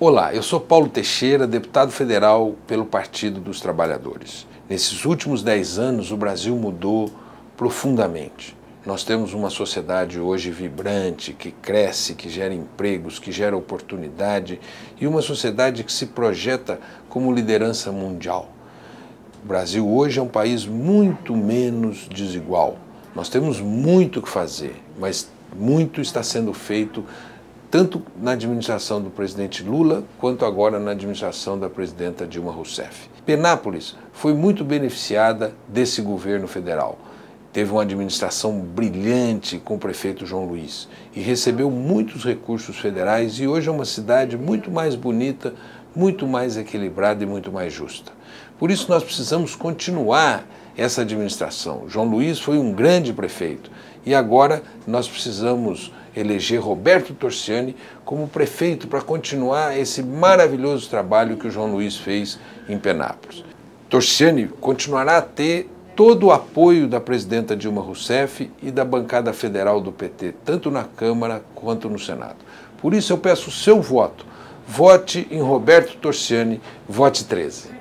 Olá, eu sou Paulo Teixeira, deputado federal pelo Partido dos Trabalhadores. Nesses últimos dez anos, o Brasil mudou profundamente. Nós temos uma sociedade hoje vibrante, que cresce, que gera empregos, que gera oportunidade e uma sociedade que se projeta como liderança mundial. O Brasil hoje é um país muito menos desigual. Nós temos muito o que fazer, mas muito está sendo feito tanto na administração do presidente Lula quanto agora na administração da presidenta Dilma Rousseff. Penápolis foi muito beneficiada desse governo federal. Teve uma administração brilhante com o prefeito João Luiz e recebeu muitos recursos federais e hoje é uma cidade muito mais bonita, muito mais equilibrada e muito mais justa. Por isso nós precisamos continuar essa administração. João Luiz foi um grande prefeito e agora nós precisamos eleger Roberto Torciani como prefeito para continuar esse maravilhoso trabalho que o João Luiz fez em Penápolis. Torciani continuará a ter todo o apoio da presidenta Dilma Rousseff e da bancada federal do PT, tanto na Câmara quanto no Senado. Por isso eu peço o seu voto. Vote em Roberto Torciani, vote 13.